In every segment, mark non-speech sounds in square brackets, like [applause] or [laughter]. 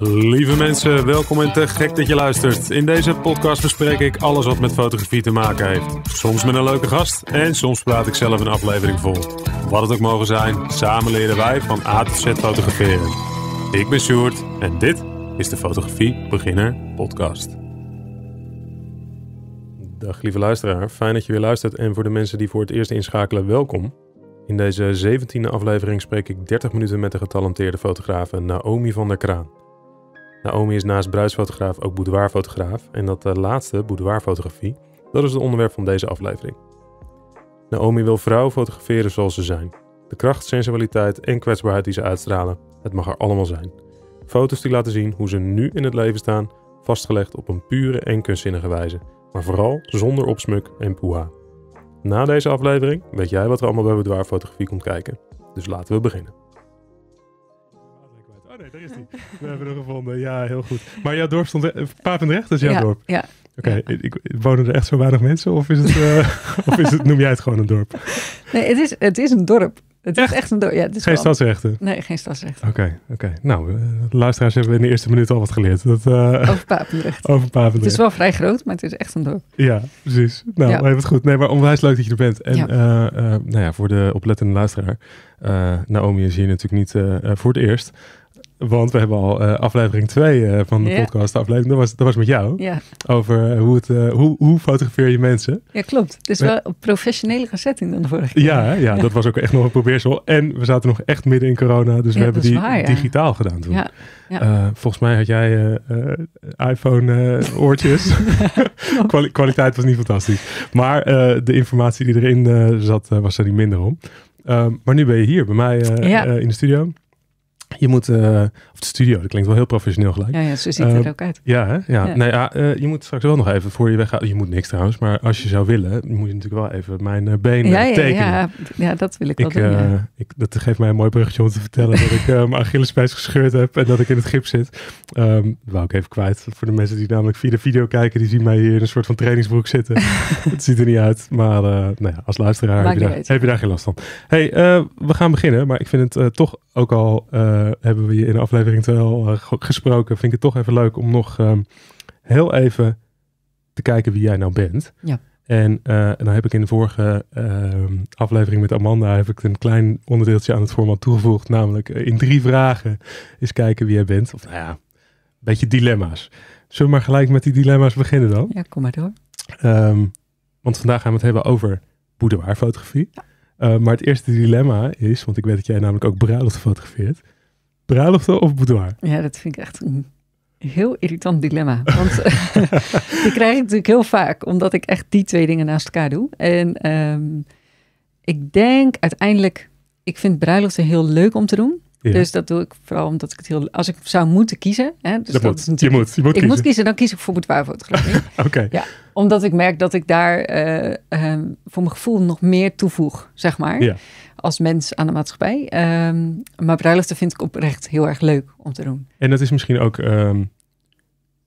Lieve mensen, welkom en te gek dat je luistert. In deze podcast bespreek ik alles wat met fotografie te maken heeft. Soms met een leuke gast en soms praat ik zelf een aflevering vol. Wat het ook mogen zijn, samen leren wij van A tot Z fotograferen. Ik ben Sjoerd en dit is de Fotografie Beginner Podcast. Dag lieve luisteraar, fijn dat je weer luistert en voor de mensen die voor het eerst inschakelen, welkom. In deze 17e aflevering spreek ik 30 minuten met de getalenteerde fotografe Naomi van der Kraan. Naomi is naast bruidsfotograaf ook boudoirfotograaf en dat eh, laatste, boudoirfotografie, dat is het onderwerp van deze aflevering. Naomi wil vrouwen fotograferen zoals ze zijn. De kracht, sensualiteit en kwetsbaarheid die ze uitstralen, het mag er allemaal zijn. Foto's die laten zien hoe ze nu in het leven staan, vastgelegd op een pure en kunstzinnige wijze, maar vooral zonder opsmuk en poeha. Na deze aflevering weet jij wat er allemaal bij boudoirfotografie komt kijken. Dus laten we beginnen. Dat is hij. We hebben hem gevonden. Ja, heel goed. Maar jouw dorp stond... E- Papendrecht is jouw dorp? Ja. Oké, wonen er echt zo weinig mensen? Of, is het, eh, [laughs] of is het, noem jij het gewoon een dorp? Nee, het is, het is een dorp. Het is echt een dorp. Ja, geen stadsrechten? Nee, geen stadsrechten. Oké, oké. Nou, eh, luisteraars hebben in de eerste minuut al wat geleerd. Dat, eh, over Papendrecht. [laughs] Over Papendrecht. Het is wel vrij groot, maar het is echt een dorp. Ja, precies. Nou, ja. het goed. Nee, maar onwijs leuk dat je er bent. En nou ja, voor de oplettende luisteraar. Naomi is hier natuurlijk niet voor het eerst. Want we hebben al eh, aflevering 2 eh, van de podcast, aflevering, dat was, dat was met jou. Ja. Over eh, hoe, het, hoe, hoe fotografeer je mensen. Ja, klopt. Het is wel een professionele setting dan de vorige keer. Ja, ja, dat was ook echt nog een probeersel. En we zaten nog echt midden in corona, dus we hebben die digitaal gedaan toen. volgens mij had jij iPhone-oortjes. [laughs] [laughs] kwaliteit was niet fantastisch. Maar de informatie die erin zat, was er niet minder om. Ehm, maar nu ben je hier bij mij in de studio. Je moet, uh, of de studio, dat klinkt wel heel professioneel gelijk. Ja, ja zo ziet het eh, er ook uit. Ja, hè? ja. Nee, ja, eh, je moet straks wel nog even voor je weggaan. Je moet niks trouwens, maar als je zou willen, moet je natuurlijk wel even mijn benen tekenen. Ja, ja, dat wil ik, ik wel doen. Ik, dat geeft mij een mooi bruggetje om te vertellen dat ik mijn Achillespees gescheurd heb en dat ik in het gips zit. Um, wou ik even kwijt voor de mensen die namelijk via de video kijken, die zien mij hier in een soort van trainingsbroek zitten. [laughs] het ziet er niet uit, maar nou als luisteraar heb je, daar, heb je, daar, geen last van. hey, we gaan beginnen, maar ik vind het toch ook al eh, hebben we je in aflevering 2 eh, gesproken, vind ik het toch even leuk om nog ehm, heel even te kijken wie jij nou bent. Ja. En eh, dan heb ik in de vorige ehm, aflevering met Amanda heb ik een klein onderdeeltje aan het format toegevoegd. Namelijk in drie vragen is kijken wie jij bent. Of nou ja, een beetje dilemma's. Zullen we maar gelijk met die dilemma's beginnen dan? Ja, kom maar door. Ehm, want vandaag gaan we het hebben over boudoirfotografie. Ja. Eh, maar het eerste dilemma is, want ik weet dat jij namelijk ook bruiloft fotografeert. Bruiloften of boudoir? Ja, dat vind ik echt een heel irritant dilemma. Want die eh, [laughs] krijg ik natuurlijk heel vaak, omdat ik echt die twee dingen naast elkaar doe. En ehm, ik denk uiteindelijk, ik vind bruiloften heel leuk om te doen. Dus dat doe ik vooral omdat ik het heel. Als ik zou moeten kiezen. Hè, dus dat, Is natuurlijk, je moet. Je moet ik moet kiezen, dan kies ik voor boudoirfotografie. [laughs] Oké. Ja, omdat ik merk dat ik daar eh, ehm, voor mijn gevoel nog meer toevoeg, zeg maar. Ja. Als mens aan de maatschappij. Um, maar bruiloften vind ik oprecht heel erg leuk om te doen. En dat is misschien ook. Um,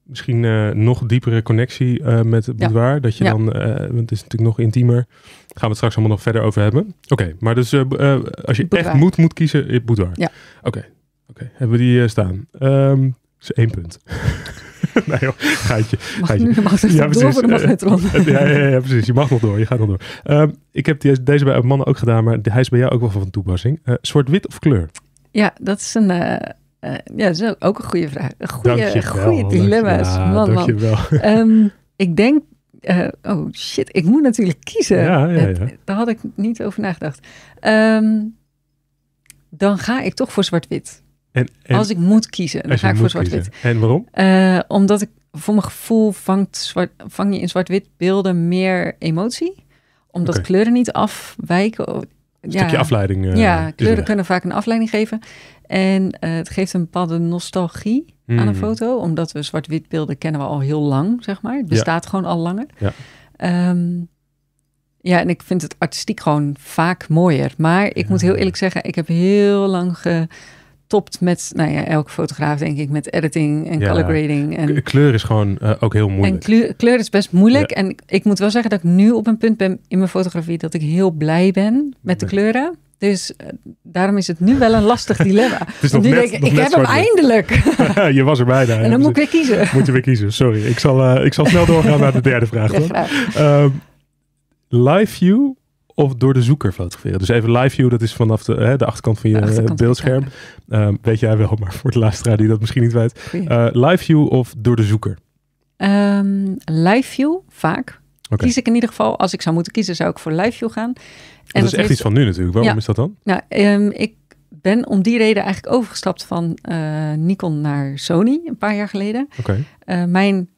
misschien eh, nog diepere connectie eh, met het boudoir. Dat je dan, want het is natuurlijk nog intiemer gaan we het straks allemaal nog verder over hebben. Oké, maar dus eh, eh, als je echt moet, moet kiezen, eh, Ja. Oké, oké, hebben we die staan. Um, is één punt. [laughs] nee joh, gaatje. gaatje. ja, precies. Je mag nog door, je gaat nog door. Ehm, ik heb die, deze bij mannen ook gedaan, maar hij is bij jou ook wel van toepassing. Uh, soort wit of kleur? Ja, dat is een... ja, is ook een goede vraag. Goede, goede dilemma's. man, man. Ehm, [laughs] ik denk eh, oh shit, ik moet natuurlijk kiezen. Daar had ik niet over nagedacht. Ehm, dan ga ik toch voor zwart-wit. En, als ik moet kiezen, dan ga ik voor zwart-wit. En waarom? Eh, omdat ik voor mijn gevoel vangt zwart, vang je in zwart-wit beelden meer emotie. Omdat kleuren niet afwijken. Oh, een stukje afleiding. Eh, ja, kleuren kunnen vaak een afleiding geven. En het geeft een bepaalde nostalgie aan een hmm. foto. Omdat we zwart-wit beelden kennen we al heel lang, zeg maar. Het bestaat gewoon al langer. Ja. Ehm, ja, en ik vind het artistiek gewoon vaak mooier. Maar ik moet heel eerlijk zeggen, ik heb heel lang ge topt met, nou ja, elke fotograaf denk ik, met editing en ja, color grading. En, kleur is gewoon eh, ook heel moeilijk. En kleur, is best moeilijk. En ik, moet wel zeggen dat ik nu op een punt ben in mijn fotografie dat ik heel blij ben met de kleuren. Dus eh, daarom is het nu wel een lastig [laughs] dilemma. dus nu denk ik, heb hem eindelijk. [laughs] je was er bijna. En dan dus moet ik weer kiezen. [laughs] moet je weer kiezen, sorry. Ik zal, uh, ik zal snel doorgaan naar de derde vraag. Dan. Live view of door de zoeker fotograferen. Dus even live view, dat is vanaf de, hè, de achterkant van je eh, beeldscherm. Ehm, weet jij wel, maar voor de luisteraar die dat misschien niet weet. Eh, live view of door de zoeker? Ehm, live view, vaak. Kies ik in ieder geval, als ik zou moeten kiezen, zou ik voor live view gaan. En dat, is echt iets van nu natuurlijk. Waarom is dat dan? Nou, ehm, ik ben om die reden eigenlijk overgestapt van eh, Nikon naar Sony een paar jaar geleden. Okay. mijn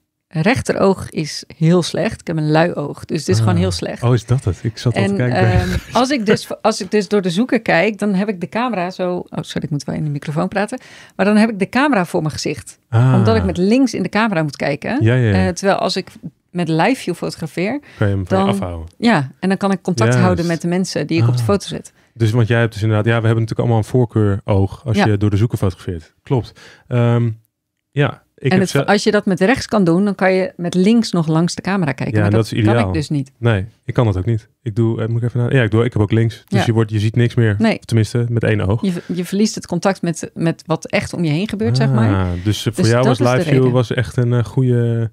rechteroog is heel slecht. Ik heb een lui oog, dus het is gewoon ah. heel slecht. Oh, is dat het? Ik zat al te kijken. Ehm, als, ik dus, [laughs] als ik dus door de zoeker kijk, dan heb ik de camera zo... Oh, sorry, ik moet wel in de microfoon praten. Maar dan heb ik de camera voor mijn gezicht. Ah. Omdat ik met links in de camera moet kijken. Ja, ja, eh, terwijl als ik met live view fotografeer... Kan je hem dan, afhouden. Ja, en dan kan ik contact houden met de mensen die ik op de ah. foto zet. Dus want jij hebt dus inderdaad... Ja, we hebben natuurlijk allemaal een voorkeur oog als je door de zoeker fotografeert. Klopt. Ehm, ja, en als je dat met rechts kan doen, dan kan je met links nog langs de camera kijken. Ja, maar dat, dat, is ideaal. kan ik dus niet. Nee, ik kan dat ook niet. Ik doe, eh, moet even naar, ja, ik doe, ik heb ook links. Dus je, wordt, je ziet niks meer. Tenminste, met één oog. Je, je verliest het contact met, met wat echt om je heen gebeurt, zeg maar. Ah, dus eh, voor dus jou was live view was echt een eh, goede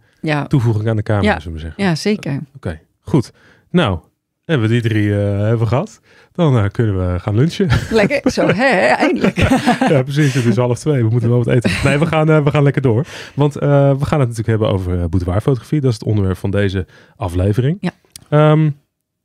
toevoeging aan de camera, ja. zullen we zeggen. Ja, zeker. Oké, goed. Nou, hebben we die drie eh, hebben gehad. Dan eh, kunnen we gaan lunchen. [laughs] Lekker, zo, hè, eindelijk. [laughs] ja, precies. Het is half twee. We moeten wel wat eten. Nee, we gaan, eh, we gaan lekker door. Want we gaan het natuurlijk hebben over boudoirfotografie. Dat is het onderwerp van deze aflevering. Ja. Ehm,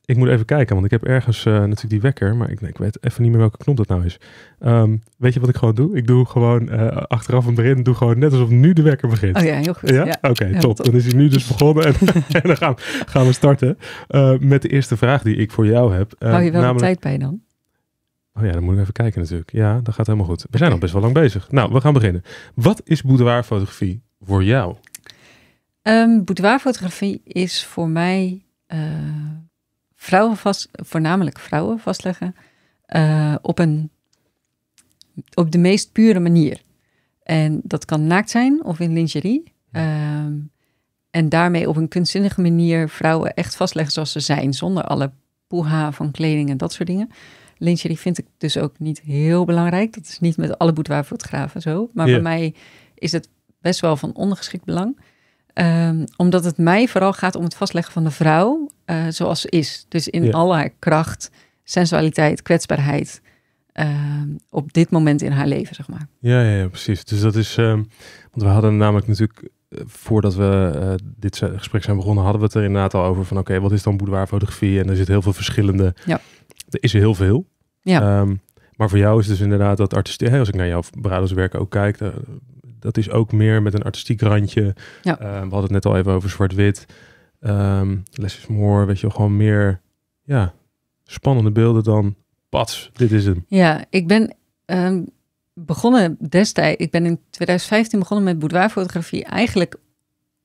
ik moet even kijken, want ik heb ergens eh, natuurlijk die wekker, maar ik, weet even niet meer welke knop dat nou is. Ehm, weet je wat ik gewoon doe? Ik doe gewoon eh, achteraf en erin, doe gewoon net alsof nu de wekker begint. Oh ja, heel goed. Ja? Oké, top. Dan is hij nu dus [laughs] begonnen [laughs] en, dan gaan, gaan we starten eh, met de eerste vraag die ik voor jou heb. Hou je wel tijd bij dan? Oh ja, dan moet ik even kijken natuurlijk. Ja, dat gaat helemaal goed. We zijn al best wel lang bezig. Nou, we gaan beginnen. Wat is boudoirfotografie voor jou? Um, boudoirfotografie is voor mij vrouwen vast, voornamelijk vrouwen vastleggen eh, op, een, op de meest pure manier. En dat kan naakt zijn of in lingerie. Ehm, en daarmee op een kunstzinnige manier vrouwen echt vastleggen zoals ze zijn, zonder alle poeha van kleding en dat soort dingen. Lingerie vind ik dus ook niet heel belangrijk. Dat is niet met alle boudoirfotografen zo. Maar ja. bij mij is het best wel van ondergeschikt belang. Ehm, omdat het mij vooral gaat om het vastleggen van de vrouw eh, zoals ze is. Dus in al haar kracht, sensualiteit, kwetsbaarheid. Ehm, op dit moment in haar leven, zeg maar. Ja, ja, ja precies. Dus dat is. Ehm, want we hadden namelijk natuurlijk. Eh, voordat we eh, dit gesprek zijn begonnen, hadden we het er inderdaad al over van oké, wat is dan boudoirfotografie? En er zit heel veel verschillende. Ja. Er is er heel veel. Ja. maar voor jou is dus inderdaad dat artistiek. Als ik naar jouw werken ook kijk, dat is ook meer met een artistiek randje. Ja. Eh, we hadden het net al even over zwart-wit. Um, less is more, weet je wel, gewoon meer ja, spannende beelden dan pats, dit is hem. Ja, ik ben ehm, begonnen destijds, ik ben in 2015 begonnen met boudoirfotografie. Eigenlijk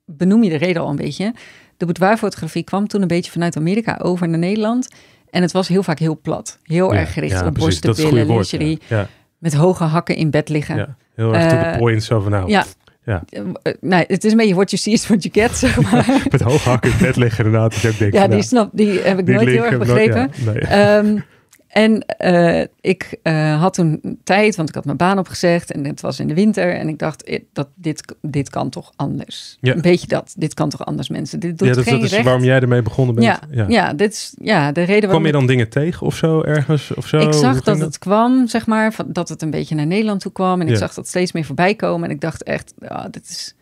benoem je de reden al een beetje. De boudoirfotografie kwam toen een beetje vanuit Amerika over naar Nederland. En het was heel vaak heel plat. Heel erg gericht op precies, borsten, billen, lingerie. Ja. Met hoge hakken in bed liggen. Heel erg to the eh, point, zo van nou. Ja, ja. Eh, nee, het is een beetje what you see is what you get, [laughs] zeg maar. [laughs] met hoge hakken in bed liggen inderdaad. dat ik denk, ja, die nou, snap, die heb ik nooit heel erg begrepen. nee. Ehm, en eh, ik eh, had toen tijd, want ik had mijn baan opgezegd en het was in de winter. En ik dacht, eh, dat, dit, dit kan toch anders. Een beetje dat, dit kan toch anders mensen. Dit doet ja, dat, geen dat is waarom jij ermee begonnen bent. Ja, ja. dit is ja, de reden waarom... Kwam je dan dingen tegen of zo ergens? Of zo? Ik zag dat, het kwam, zeg maar, van, dat het een beetje naar Nederland toe kwam. En ik zag dat steeds meer voorbij komen. En ik dacht echt, ah, dit is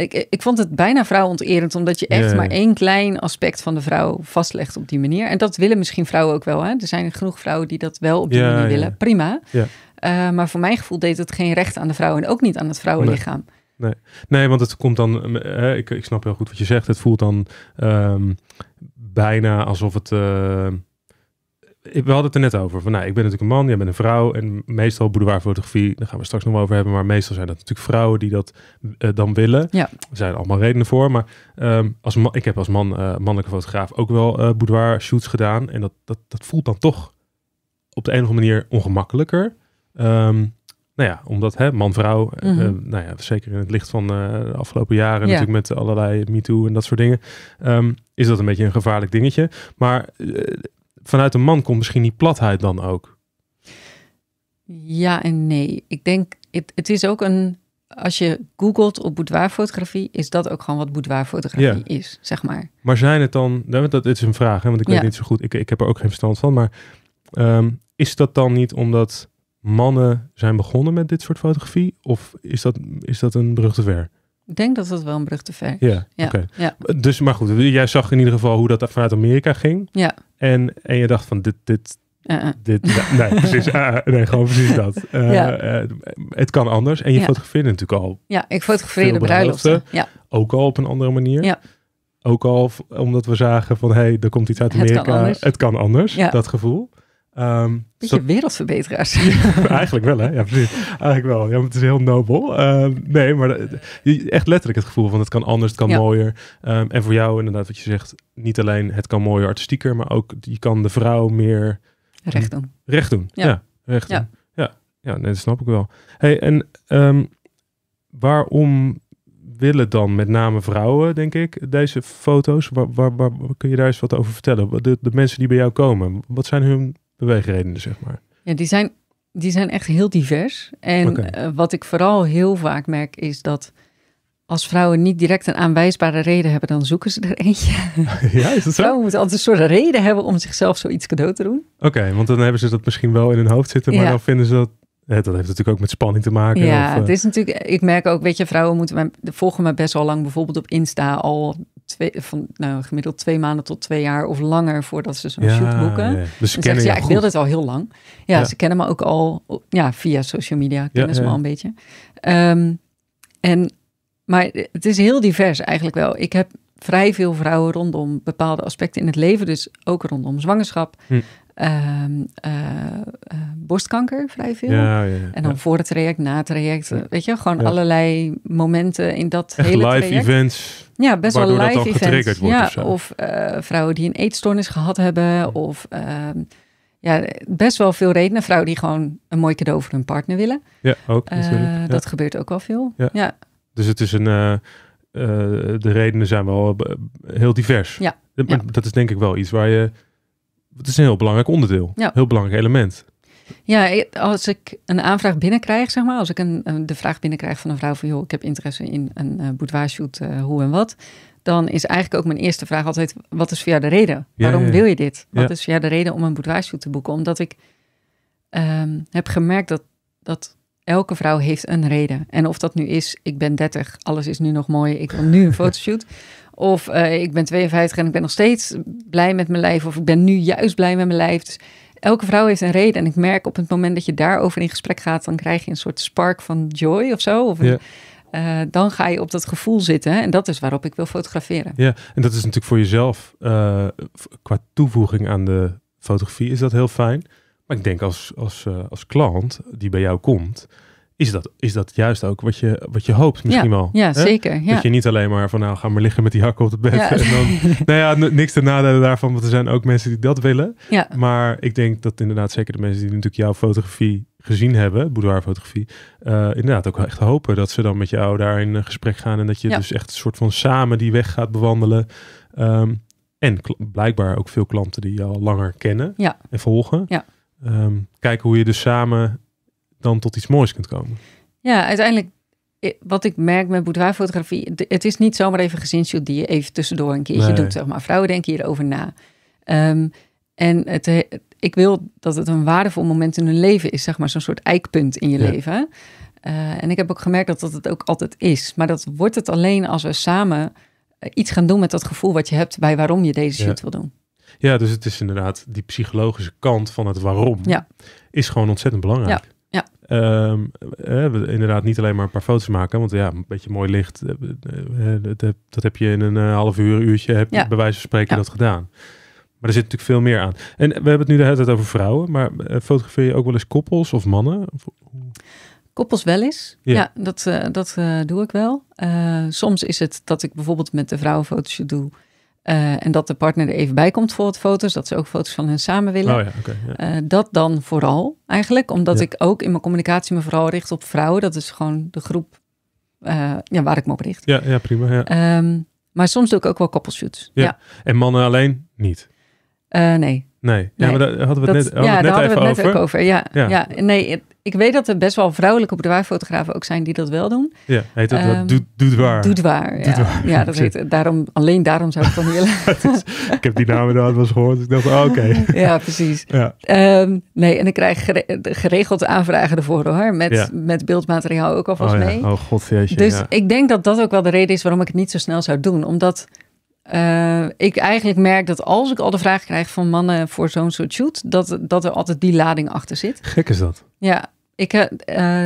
ik, ik vond het bijna vrouwonterend, omdat je echt maar één klein aspect van de vrouw vastlegt op die manier. En dat willen misschien vrouwen ook wel. Hè? Er zijn genoeg vrouwen die dat wel op die manier willen. Prima. Uh, maar voor mijn gevoel deed het geen recht aan de vrouw en ook niet aan het vrouwenlichaam. Nee, nee. nee want het komt dan. Eh, ik, ik snap heel goed wat je zegt. Het voelt dan ehm, bijna alsof het. Eh, we hadden het er net over. Van, nou, ik ben natuurlijk een man, jij bent een vrouw. En meestal boudoirfotografie, daar gaan we straks nog over hebben. Maar meestal zijn dat natuurlijk vrouwen die dat eh, dan willen. Ja. Er zijn allemaal redenen voor. Maar ehm, als man, ik heb als man, eh, mannelijke fotograaf ook wel uh, eh, boudoir shoots gedaan. En dat, dat, dat voelt dan toch op de een of andere manier ongemakkelijker. Ehm, nou ja, omdat hè, man-vrouw, mhm. nou ja, zeker in het licht van de afgelopen jaren, natuurlijk met allerlei MeToo en dat soort dingen, ehm, is dat een beetje een gevaarlijk dingetje. Maar vanuit een man komt misschien die platheid dan ook. Ja en nee. Ik denk, het, het is ook een als je googelt op boudoirfotografie, is dat ook gewoon wat boudoirfotografie ja. is, zeg maar. Maar zijn het dan, nou, dat is een vraag, hè, want ik weet niet zo goed, ik, ik heb er ook geen verstand van, maar ehm, is dat dan niet omdat mannen zijn begonnen met dit soort fotografie? Of is dat, is dat een brug te ver? Ik denk dat dat wel een brug te ver is. Ja, ja. oké. Okay. Dus, maar goed, jij zag in ieder geval hoe dat vanuit Amerika ging. Ja. En, en je dacht van dit, dit, eh, eh. dit nee, [laughs] precies, eh, nee, gewoon precies dat. [laughs] het kan anders. En je ja. fotografeerde natuurlijk al. Ja, ik fotografeerde bruiloften. Ja. Ook al op een andere manier. Ja. Ook al omdat we zagen van, hé, hey, er komt iets uit Amerika. Het kan anders, het kan anders dat gevoel. Um, Beetje wereldverbeteraars. [laughs] eigenlijk wel, hè? Ja, precies. Eigenlijk wel. Ja, het is heel nobel. Ehm, nee, maar eh, echt letterlijk het gevoel van het kan anders, het kan mooier. Ehm, en voor jou inderdaad wat je zegt, niet alleen het kan mooier, artistieker, maar ook je kan de vrouw meer... Recht doen. Recht doen, ja. recht doen. Ja, ja. nee, dat snap ik wel. Hey, en waarom willen dan met name vrouwen, denk ik, deze foto's? Waar, waar, waar kun je daar eens wat over vertellen? De, de mensen die bij jou komen, wat zijn hun beweegredenen, zeg maar? Ja, die zijn, die zijn echt heel divers. En eh, wat ik vooral heel vaak merk is dat als vrouwen niet direct een aanwijsbare reden hebben, dan zoeken ze er eentje. [laughs] Ja, is dat zo? Vrouwen moeten altijd een soort reden hebben om zichzelf zoiets cadeau te doen. Oké, want dan hebben ze dat misschien wel in hun hoofd zitten, maar dan vinden ze dat... Ja, dat heeft natuurlijk ook met spanning te maken. Ja, eh, het is natuurlijk... Ik merk ook, weet je, vrouwen moeten mij, volgen me best wel lang bijvoorbeeld op Insta al van, nou, gemiddeld twee maanden tot twee jaar of langer voordat ze zo'n shoot boeken. Dus ze kennen ze, ja, ik wil dit al heel lang. Ja, ze kennen me ook al ja, via social media, kennen ze me al een beetje. Ehm, en, maar het is heel divers eigenlijk wel. Ik heb vrij veel vrouwen rondom bepaalde aspecten in het leven, dus ook rondom zwangerschap, hm. Ehm, eh, eh, borstkanker vrij veel. en dan voor het traject, na het traject. Weet je, gewoon allerlei momenten in dat hele live traject. events. Ja, best wel live events. ja, of, eh, vrouwen die een eetstoornis gehad hebben. Of ehm, ja, best wel veel redenen. Vrouwen die gewoon een mooi cadeau voor hun partner willen. Ja, ook. Dat gebeurt ook wel veel. Ja. Dus het is een. de redenen zijn wel heel divers. Ja. ja. dat is denk ik wel iets waar je het is een heel belangrijk onderdeel. Ja. Heel belangrijk element. Ja, als ik een aanvraag binnenkrijg, zeg maar, als ik een, eh, de vraag binnenkrijg van een vrouw van joh, ik heb interesse in een uh, eh, boudoirshoot, eh, hoe en wat, dan is eigenlijk ook mijn eerste vraag altijd: wat is voor jou de reden? Waarom wil je dit? Wat is voor de reden om een boudoirshoot te boeken? Omdat ik ehm, heb gemerkt dat, dat Elke vrouw heeft een reden. En of dat nu is, ik ben 30, alles is nu nog mooi, ik wil nu een [laughs] fotoshoot. Of eh, ik ben 52 en ik ben nog steeds blij met mijn lijf. Of ik ben nu juist blij met mijn lijf. Dus elke vrouw heeft een reden. En ik merk op het moment dat je daarover in gesprek gaat, dan krijg je een soort spark van joy of zo. Of eh, dan ga je op dat gevoel zitten. En dat is waarop ik wil fotograferen. Ja, en dat is natuurlijk voor jezelf eh, qua toevoeging aan de fotografie is dat heel fijn. Maar ik denk als, als, eh, als klant die bij jou komt, is dat, is dat juist ook wat je, wat je hoopt misschien ja, wel. Ja, zeker. Ja. Dat je niet alleen maar van nou, ga maar liggen met die hakken op het bed. Ja. En dan, [laughs] nou ja, niks te nadelen daarvan, want er zijn ook mensen die dat willen. Maar ik denk dat inderdaad zeker de mensen die natuurlijk jouw fotografie gezien hebben, boudoirfotografie, uh, inderdaad ook echt hopen dat ze dan met jou daar in eh, gesprek gaan en dat je dus echt een soort van samen die weg gaat bewandelen. Ehm, en blijkbaar ook veel klanten die jou al langer kennen en volgen. Ja. Ehm, kijken hoe je dus samen dan tot iets moois kunt komen. Ja, uiteindelijk wat ik merk met boudoirfotografie, het is niet zomaar even gezinsshoot die je even tussendoor een keertje doet. maar. Vrouwen denken hierover na. Ehm, en het, ik wil dat het een waardevol moment in hun leven is, zeg maar, zo'n soort eikpunt in je leven. Eh, en ik heb ook gemerkt dat dat het ook altijd is. Maar dat wordt het alleen als we samen eh, iets gaan doen met dat gevoel wat je hebt bij waarom je deze shoot wil doen. Ja, dus het is inderdaad die psychologische kant van het waarom. Ja. Is gewoon ontzettend belangrijk. Ja. Ja. Um, inderdaad, niet alleen maar een paar foto's maken. Want ja, een beetje mooi licht. Eh, eh, dat, dat heb je in een half uur, uurtje, heb je bij wijze van spreken dat gedaan. Maar er zit natuurlijk veel meer aan. En we hebben het nu de hele tijd over vrouwen. Maar fotografeer je ook wel eens koppels of mannen? Koppels wel eens. Ja, dat, dat doe ik wel. soms is het dat ik bijvoorbeeld met de vrouwenfoto's doe. Eh, en dat de partner er even bij komt voor het foto's, dat ze ook foto's van hen samen willen. Oh ja, eh, dat dan vooral eigenlijk, omdat ik ook in mijn communicatie me vooral richt op vrouwen. Dat is gewoon de groep eh, ja, waar ik me op richt. Ja, ja prima. Ja. Ehm, maar soms doe ik ook wel koppelshoots. Ja. En mannen alleen niet? nee. Nee, ja, maar daar hadden we het dat, net, over. ja, net daar hadden even we het net Ook over. Ja, ja. nee, ik weet dat er best wel vrouwelijke boudoirfotografen ook zijn die dat wel doen. Ja, heet het ehm, doet, doet waar. Doet waar, ja. ja dat daarom, alleen daarom zou ik van willen. [laughs] ik heb die naam er wel eens gehoord, dus ik dacht, oh, oké. [laughs] ja, precies. Ehm, nee, en ik krijg geregeld aanvragen ervoor hoor, met, met beeldmateriaal ook alvast oh mee. Oh god, jeetje, Dus ik denk dat dat ook wel de reden is waarom ik het niet zo snel zou doen, omdat uh, ik eigenlijk merk dat als ik al de vraag krijg van mannen voor zo'n soort shoot, dat, dat er altijd die lading achter zit. Gek is dat. Ja, ik, uh,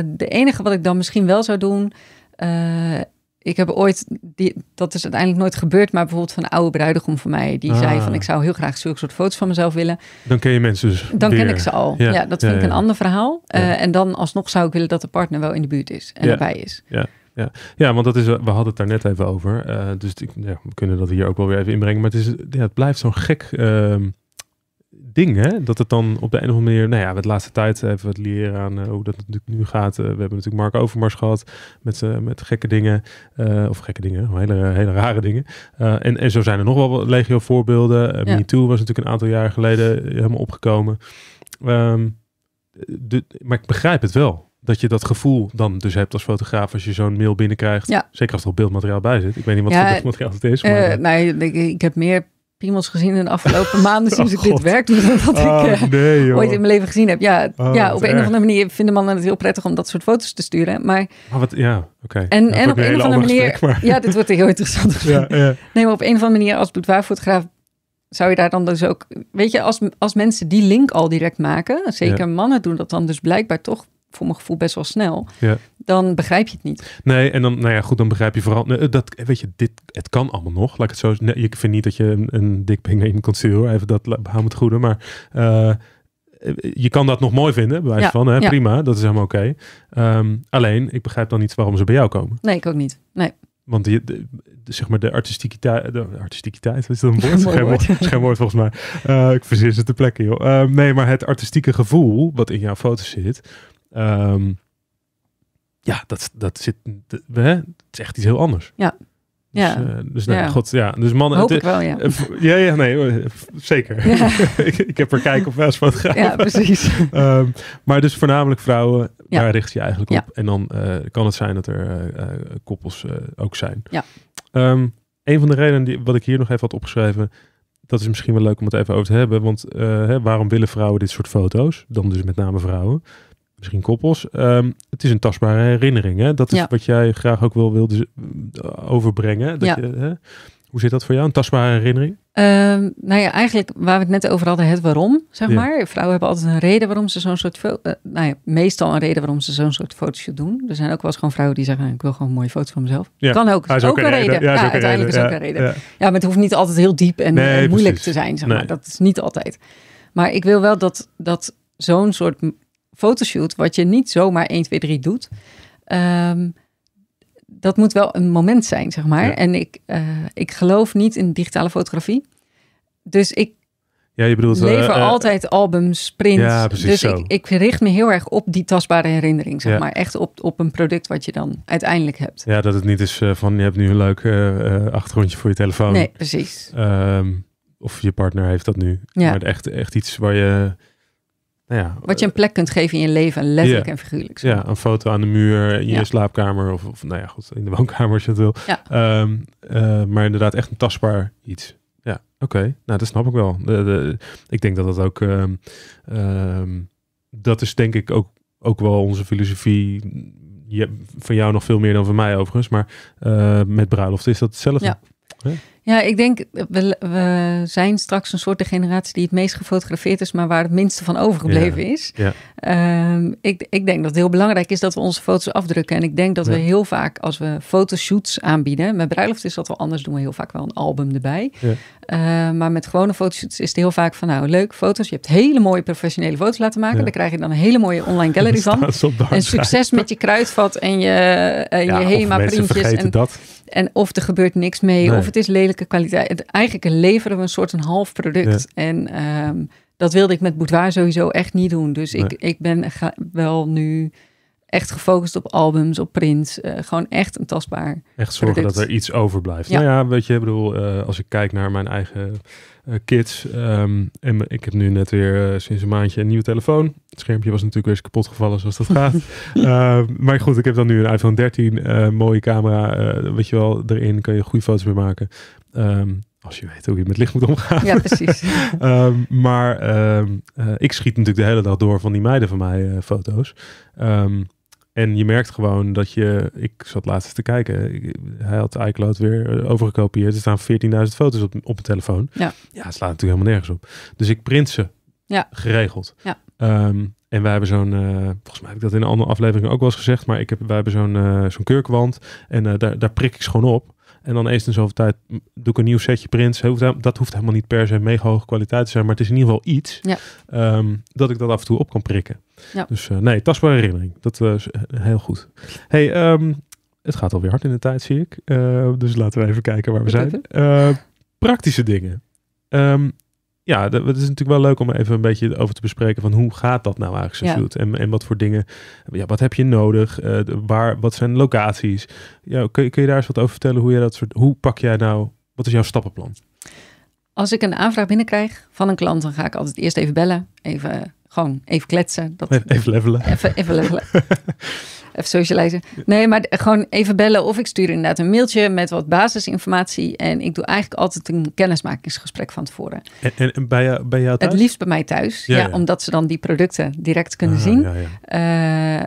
de enige wat ik dan misschien wel zou doen. Eh, ik heb ooit, die, dat is uiteindelijk nooit gebeurd, maar bijvoorbeeld van een oude bruidegom van mij, die zei ah. van ik zou heel graag zulke soort foto's van mezelf willen. Dan ken je mensen dus. Dan ken ik ze al. Ja, dat vind ik een ander verhaal. en dan alsnog zou ik willen dat de partner wel in de buurt is en erbij is. Ja ja. ja, want dat is, we hadden het daar net even over. Eh, dus ja, we kunnen dat hier ook wel weer even inbrengen. Maar het, is, ja, het blijft zo'n gek ehm, ding, hè? Dat het dan op de een of andere manier... Nou ja, de laatste tijd even wat leren aan eh, hoe dat natuurlijk nu gaat. Eh, we hebben natuurlijk Mark Overmars gehad met, met gekke dingen. of gekke dingen, hele, hele rare dingen. en, en zo zijn er nog wel legio voorbeelden. Ja. Me Too was natuurlijk een aantal jaar geleden helemaal opgekomen. Ehm, maar ik begrijp het wel dat je dat gevoel dan dus hebt als fotograaf als je zo'n mail binnenkrijgt. Ja. Zeker als er op beeldmateriaal bij zit. Ik weet niet wat voor beeldmateriaal het is. Maar... Eh, eh. ik, ik heb meer piemels gezien in de afgelopen [laughs] maanden sinds ze ik oh, dit werk doe dan dat ik oh, eh, ooit in mijn leven gezien heb. Ja, oh, ja op een of andere manier vinden mannen het heel prettig om dat soort foto's te sturen. Maar, maar wat, ja, oké. En, nou, en op een, of andere manier, ja, dit wordt heel interessant. [laughs] ja, ja. Nee, maar op een of andere manier als boudoirfotograaf zou je daar dan dus ook, weet je, als, als mensen die link al direct maken, zeker mannen doen dat dan dus blijkbaar toch voor mijn gevoel best wel snel. Ja. Dan begrijp je het niet. Nee, en dan, nou ja, goed, dan begrijp je vooral. dat, weet je, dit, het kan allemaal nog. Laat ik het zo. Nee, ik vind niet dat je een, een dik ping in kunt sturen. Even dat hou het goede. Maar uh, je kan dat nog mooi vinden, bij wijze van. Hè? Prima, dat is helemaal oké. Okay. Ehm, alleen, ik begrijp dan niet waarom ze bij jou komen. Nee, ik ook niet. Nee. Want die, zeg maar de artistiekiteit, de wat is dat een woord? [laughs] geen, woord. Woord, geen woord volgens mij. Eh, ik verzin ze de plekken, joh. Uh, nee, maar het artistieke gevoel wat in jouw foto zit, Ehm, ja, dat, dat zit. hè? Het is echt iets heel anders. Ja. Dus, ja. Eh, dus nou, ja. god, ja. Dus mannen... Hoop ik wel, ja. Eh, ja, ja, nee, zeker. [laughs] ik, ik, heb er kijk op als Ja, precies. [laughs] Ehm, maar dus voornamelijk vrouwen, ja. daar richt je eigenlijk op. En dan eh, kan het zijn dat er koppels ook zijn. Ja. Um, een van de redenen die, wat ik hier nog even had opgeschreven... Dat is misschien wel leuk om het even over te hebben. Want hè, waarom willen vrouwen dit soort foto's? Dan dus met name vrouwen misschien koppels. Ehm, het is een tastbare herinnering. Hè? Dat is wat jij graag ook wel wilde overbrengen. Dat je, hè? Hoe zit dat voor jou? Een tastbare herinnering? Um, nou ja, eigenlijk waar we het net over hadden, het waarom, zeg maar. Vrouwen hebben altijd een reden waarom ze zo'n soort... Eh, nou ja, meestal een reden waarom ze zo'n soort fotoshoot doen. Er zijn ook wel eens gewoon vrouwen die zeggen... Nou, ik wil gewoon een mooie foto van mezelf. Ja. Kan ook. is, ook, een reden. Ja, ook uiteindelijk is ook een reden. Ja. maar het hoeft niet altijd heel diep en, moeilijk te zijn, zeg maar. Dat is niet altijd. Maar ik wil wel dat, dat zo'n soort fotoshoot, wat je niet zomaar 1, 2, 3 doet. Ehm, dat moet wel een moment zijn, zeg maar. En ik, eh, ik geloof niet in digitale fotografie. Dus ik ja, je bedoelt, lever eh, eh, altijd albums, prints. Ja, dus zo. Ik, ik richt me heel erg op die tastbare herinnering, zeg maar. Echt op, op een product wat je dan uiteindelijk hebt. Ja, dat het niet is van je hebt nu een leuk achtergrondje voor je telefoon. Nee, precies. Ehm, of je partner heeft dat nu. Ja. Maar echt, echt iets waar je nou ja, wat je een plek kunt geven in je leven, letterlijk en figuurlijk. Zo. Ja, een foto aan de muur in je slaapkamer of, of, nou ja, goed, in de woonkamer als je het wil. Ja. Ehm, eh, maar inderdaad echt een tastbaar iets. Ja, oké. Nou, dat snap ik wel. De, de, ik denk dat dat ook, um, dat is denk ik ook, ook wel onze filosofie je, van jou nog veel meer dan van mij overigens. Maar uh, met bruiloft is dat hetzelfde. Ja. Ja, ik denk, we, we, zijn straks een soort de generatie die het meest gefotografeerd is, maar waar het minste van overgebleven is. Ehm, ik, ik, denk dat het heel belangrijk is dat we onze foto's afdrukken. En ik denk dat we heel vaak, als we fotoshoots aanbieden, met bruiloft is dat wel anders, doen we heel vaak wel een album erbij. Ehm, maar met gewone fotoshoots is het heel vaak van, nou leuk, foto's. Je hebt hele mooie professionele foto's laten maken. Daar krijg je dan een hele mooie online gallery [laughs] van. En succes met je kruidvat en je, eh, je HEMA-printjes. En, en, of er gebeurt niks mee, of het is lelijk redelijke kwaliteit. Eigenlijk leveren we een soort een half product. En ehm, dat wilde ik met boudoir sowieso echt niet doen. Dus ik, ik ben wel nu echt gefocust op albums, op prints. Eh, gewoon echt een tastbaar. Echt zorgen dat er iets overblijft. Ja. Nou ja, weet je, ik bedoel, eh, als ik kijk naar mijn eigen eh, kids. Ehm, en ik heb nu net weer eh, sinds een maandje een nieuwe telefoon. Het schermpje was natuurlijk weer eens kapot gevallen zoals dat gaat. [laughs] Ehm, maar goed, ik heb dan nu een iPhone 13. Eh, mooie camera, weet je wel, erin kan je goede foto's mee maken. Ehm, als je weet hoe je met licht moet omgaan. Ja, precies. [laughs] maar ik schiet natuurlijk de hele dag door van die meiden van mij foto's. En je merkt gewoon dat je, ik zat laatst te kijken, hij had iCloud weer eh, overgekopieerd. Er staan 14.000 foto's op, op mijn telefoon. Ja. ja, het slaat natuurlijk helemaal nergens op. Dus ik print ze ja. geregeld. Ja. Ehm, en wij hebben zo'n, eh, volgens mij heb ik dat in een andere aflevering ook wel eens gezegd, maar ik heb, wij hebben zo'n uh, zo'n keurkwand en daar, daar prik ik ze gewoon op. En dan eens in zoveel tijd doe ik een nieuw setje prints. Dat hoeft helemaal niet per se mega hoge kwaliteit te zijn. Maar het is in ieder geval iets ehm, dat ik dat af en toe op kan prikken. Ja. Dus uh, nee, tastbare herinnering. Dat was eh, eh, heel goed. Hey, ehm, het gaat alweer hard in de tijd, zie ik. dus laten we even kijken waar we zijn. praktische dingen. Um, ja, het is natuurlijk wel leuk om even een beetje over te bespreken van hoe gaat dat nou eigenlijk zo ja. en, en wat voor dingen, ja, wat heb je nodig, eh, waar, wat zijn locaties. Ja, kun, kun je daar eens wat over vertellen hoe jij dat soort, hoe pak jij nou, wat is jouw stappenplan? Als ik een aanvraag binnenkrijg van een klant, dan ga ik altijd eerst even bellen, even gewoon even kletsen. Dat, even levelen. Even, even levelen. [laughs] Even socializen. Nee, maar gewoon even bellen of ik stuur inderdaad een mailtje met wat basisinformatie. En ik doe eigenlijk altijd een kennismakingsgesprek van tevoren. En, en, bij, jou, bij jou thuis? Het liefst bij mij thuis. Ja, omdat ze dan die producten direct kunnen ah, zien. Eh,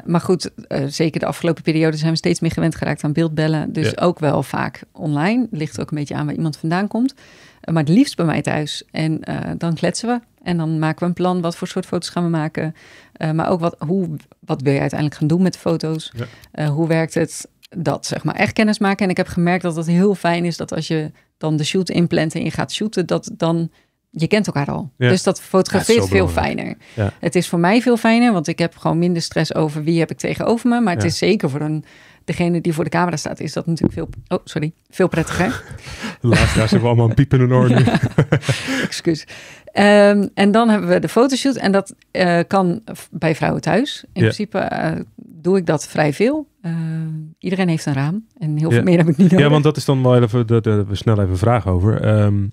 maar goed, eh, zeker de afgelopen periode zijn we steeds meer gewend geraakt aan beeldbellen. Dus ook wel vaak online. Ligt ook een beetje aan waar iemand vandaan komt. Eh, maar het liefst bij mij thuis. En dan kletsen we. En dan maken we een plan, wat voor soort foto's gaan we maken. Eh, maar ook wat, hoe, wat wil je uiteindelijk gaan doen met de foto's? Eh, hoe werkt het? Dat, zeg maar, echt kennis maken. En ik heb gemerkt dat het heel fijn is dat als je dan de shoot inplant en je gaat shooten, dat dan je kent elkaar al. Dus dat fotografeert veel fijner. Het is voor mij veel fijner, want ik heb gewoon minder stress over wie heb ik tegenover me. Maar het is zeker voor een degene die voor de camera staat, is dat natuurlijk veel, oh, sorry, veel prettiger. [laughs] Laatst daar zijn we allemaal een piep in [laughs] Excuus. Ehm, en dan hebben we de fotoshoot. En dat eh, kan bij vrouwen thuis. In principe eh, doe ik dat vrij veel. Eh, iedereen heeft een raam. En heel veel meer heb ik niet nodig. Ja, want dat is dan wel even... Daar we snel even vragen vraag over. Um,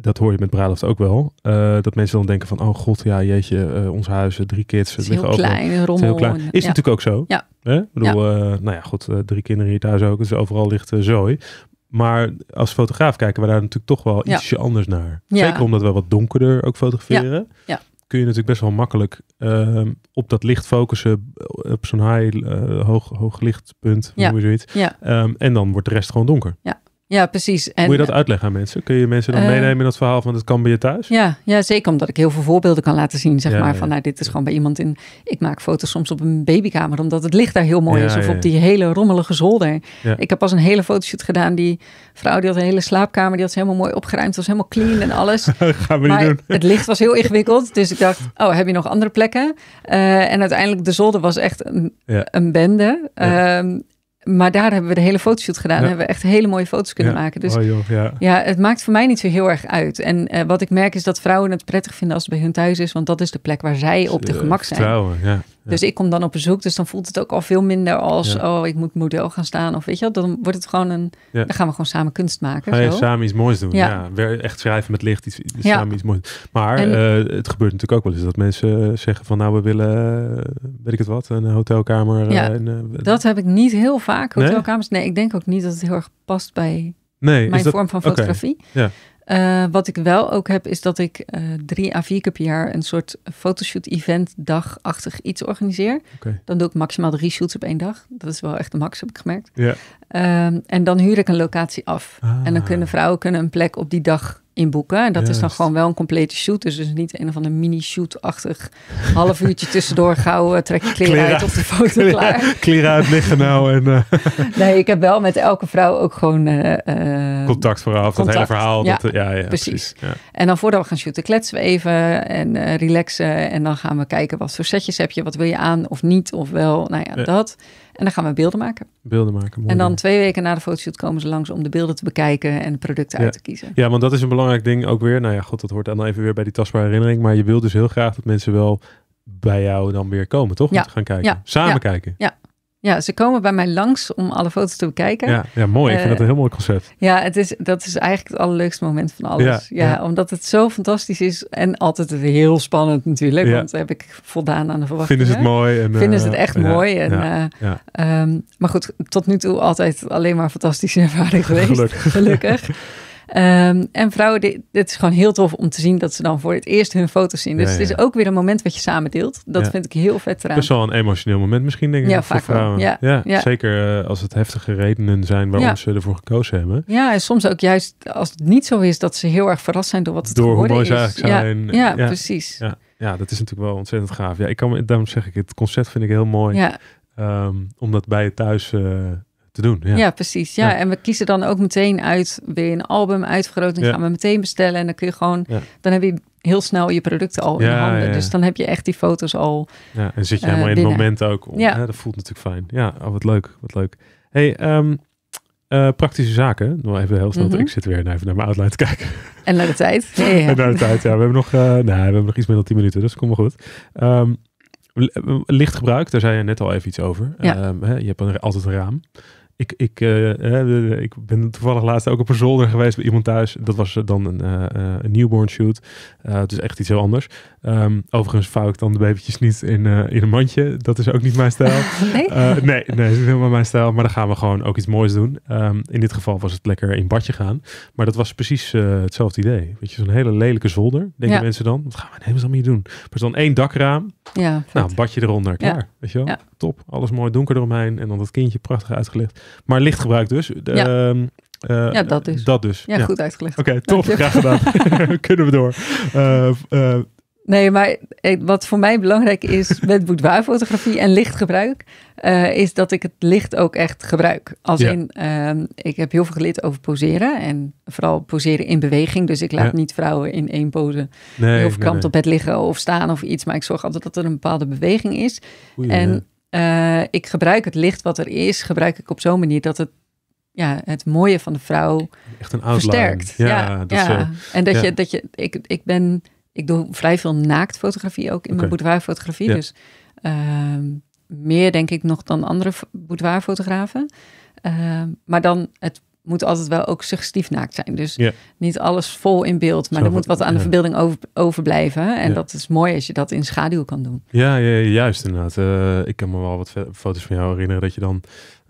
dat hoor je met bruiloft ook wel. Eh, dat mensen dan denken van, oh god, ja jeetje, eh, ons huis, drie kids. Het, liggen heel, klein, over, rommel, Is natuurlijk ook zo. Ja. Hè? Ik bedoel, eh, nou ja, goed, drie kinderen hier thuis ook. Dus overal ligt zooi. Maar als fotograaf kijken we daar natuurlijk toch wel ietsje anders naar. Zeker omdat we wat donkerder ook fotograferen. Ja. Kun je natuurlijk best wel makkelijk ehm, op dat licht focussen, op zo'n high, hoog, hoog lichtpunt, noem je Ja. Ehm, en dan wordt de rest gewoon donker. Ja. Ja, precies. En, Moet je dat uitleggen aan mensen? Kun je mensen dan eh, meenemen in dat verhaal van het kan bij je thuis? Ja, ja, zeker omdat ik heel veel voorbeelden kan laten zien. Zeg maar van nou, dit is gewoon bij iemand in. Ik maak foto's soms op een babykamer omdat het licht daar heel mooi is. Of op die hele rommelige zolder. Ik heb pas een hele fotoshoot gedaan. Die vrouw die had een hele slaapkamer. Die had ze helemaal mooi opgeruimd. was helemaal clean en alles. [laughs] Gaan we niet doen. Het licht was heel ingewikkeld. Dus ik dacht, oh, heb je nog andere plekken? Eh, en uiteindelijk de zolder was echt een, een bende. Um, maar daar hebben we de hele fotoshoot gedaan. Hebben we echt hele mooie foto's kunnen maken. Dus oh, ja. ja. het maakt voor mij niet zo heel erg uit. En eh, wat ik merk is dat vrouwen het prettig vinden als het bij hun thuis is. Want dat is de plek waar zij op de gemak zijn. Vertrouwen, ja. Dus ik kom dan op bezoek, dus dan voelt het ook al veel minder als, oh, ik moet model gaan staan. Of weet je, wel, dan wordt het gewoon een, dan gaan we gewoon samen kunst maken. samen iets moois doen. Ja. echt schrijven met licht, iets, samen iets moois. Maar eh, het gebeurt natuurlijk ook wel eens dat mensen eh, zeggen van, nou, we willen, eh, weet ik het wat, een hotelkamer. Ja, dat heb ik niet heel vaak, hotelkamers. Nee? nee, ik denk ook niet dat het heel erg past bij nee, mijn vorm van fotografie. Ja. Eh, wat ik wel ook heb, is dat ik eh, drie à vier keer per jaar een soort fotoshoot-event-dagachtig iets organiseer. Dan doe ik maximaal drie shoots op één dag. Dat is wel echt de max, heb ik gemerkt. Ehm, en dan huur ik een locatie af. Ah. En dan kunnen vrouwen kunnen een plek op die dag boeken En dat is dan gewoon wel een complete shoot. Dus, dus niet een of de mini-shoot-achtig half uurtje tussendoor gauw eh, trek je kleren, uit of de foto klaar. Kleren uit liggen nou. En, eh, [laughs] Nee, ik heb wel met elke vrouw ook gewoon... Uh, contact vooraf, dat hele verhaal. Ja, dat, ja, ja, precies. Ja. En dan voordat we gaan shooten kletsen we even en relaxen. En dan gaan we kijken wat voor setjes heb je, wat wil je aan of niet. Of wel, nou ja. dat. En dan gaan we beelden maken. Beelden maken, En dan twee weken na de fotoshoot komen ze langs om de beelden te bekijken en producten uit te kiezen. Ja, want dat is een belangrijk ding ook weer. Nou ja, god, dat hoort dan even weer bij die tastbare herinnering. Maar je wilt dus heel graag dat mensen wel bij jou dan weer komen, toch? Ja. Om te gaan kijken. Ja. Samen kijken. Ja. Ja, ze komen bij mij langs om alle foto's te bekijken. Ja, ja mooi. Ik vind dat eh, een heel mooi concept. Ja, het is, dat is eigenlijk het allerleukste moment van alles. Ja, omdat het zo fantastisch is. En altijd heel spannend natuurlijk. Want heb ik voldaan aan de verwachtingen. Vinden ze het mooi. En, Vinden eh, ze het echt mooi. En, um, maar goed, tot nu toe altijd alleen maar fantastische [laughs] ervaring geweest. Gelukkig. Gelukkig. [laughs] Ehm, en vrouwen, het is gewoon heel tof om te zien dat ze dan voor het eerst hun foto's zien. Dus het is ook weer een moment wat je samen deelt. Dat vind ik heel vet eraan. is wel een emotioneel moment misschien, denk ik, ja, voor vrouwen. Ja, Zeker eh, als het heftige redenen zijn waarom ze ervoor gekozen hebben. Ja, en soms ook juist als het niet zo is dat ze heel erg verrast zijn door wat het door hoe mooi is. eigenlijk zijn. Ja, precies. Ja. dat is natuurlijk wel ontzettend gaaf. Ja, ik kan, daarom zeg ik, het concept vind ik heel mooi. Ehm, omdat bij je thuis eh, te doen. Ja, precies. Ja. en we kiezen dan ook meteen uit, weer een album uitvergroting, en gaan we meteen bestellen. En dan kun je gewoon, dan heb je heel snel je producten al in handen. Dus dan heb je echt die foto's al. Ja, en zit je eh, helemaal in het moment ook. ja. Hè, dat voelt natuurlijk fijn. Ja, oh, wat leuk, wat leuk. hey, ehm, eh, praktische zaken. Nog even heel snel. Mhm. Ik zit weer even naar mijn outline te kijken. En naar de tijd. Ja, [laughs] ja. en naar de tijd, ja. We hebben nog, eh, we hebben nog iets meer dan 10 minuten, dus kom maar goed. Ehm, lichtgebruik, daar zei je net al even iets over. Ja. Ehm, hè, je hebt altijd een raam ik, ik, eh, eh, ik ben toevallig laatst ook op een zolder geweest bij iemand thuis. Dat was eh, dan een, uh, newborn shoot. Uh, dus echt iets heel anders. Ehm, overigens vouw ik dan de babytjes niet in, in een mandje. Dat is ook niet mijn stijl. [laughs] nee? nee, nee, dat is niet helemaal mijn stijl. Maar dan gaan we gewoon ook iets moois doen. Ehm, in dit geval was het lekker in badje gaan. Maar dat was precies hetzelfde idee. Weet je, zo'n hele lelijke zolder. Denken ja. mensen dan, wat gaan we in hemelsnaam hier doen? Maar dan één dakraam. Ja, nou, badje eronder, klaar. Ja. Weet je Top. Alles mooi donker eromheen. En dan dat kindje prachtig uitgelicht. Maar lichtgebruik dus. Ehm, eh, ja. dat dus. Dat dus. Ja, goed uitgelegd. Oké, okay, Graag gedaan. [laughs] [laughs] Kunnen we door. Eh, eh, nee, maar wat voor mij belangrijk is met boudoirfotografie en lichtgebruik, is dat ik het licht ook echt gebruik. Als in, ehm, ik heb heel veel geleerd over poseren en vooral poseren in beweging. Dus ik laat niet vrouwen in één pose nee, heel verkrampt op bed liggen of staan of iets, maar ik zorg altijd dat er een bepaalde beweging is. en eh, ik gebruik het licht wat er is, gebruik ik op zo'n manier dat het ja, het mooie van de vrouw Echt een versterkt. Ja, eh, en dat je, dat je, ik, ik ben, ik doe vrij veel naaktfotografie ook in mijn boudoirfotografie. Dus ehm, meer denk ik nog dan andere boudoirfotografen. Ehm, maar dan het moet altijd wel ook suggestief naakt zijn. Dus niet alles vol in beeld, maar er moet wat aan de verbeelding over, overblijven. En dat is mooi als je dat in schaduw kan doen. Ja, juist inderdaad. Eh, ik kan me wel wat foto's van jou herinneren dat je dan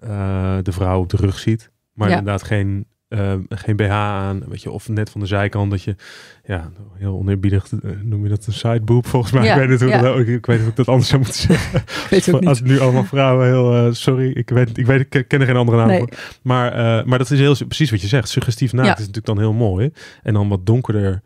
eh, de vrouw op de rug ziet. Maar inderdaad geen Ehm, geen BH aan, weet je, of net van de zijkant dat je, ja, heel oneerbiedig eh, noem je dat een boob volgens mij. ik, weet niet hoe ik of ik dat anders zou moeten zeggen. [laughs] weet ook niet. Als nu allemaal vrouwen heel, eh, sorry, ik weet, ik weet, ik ken er geen andere naam voor. Maar, eh, maar dat is heel precies wat je zegt. Suggestief naakt is natuurlijk dan heel mooi. En dan wat donkerder,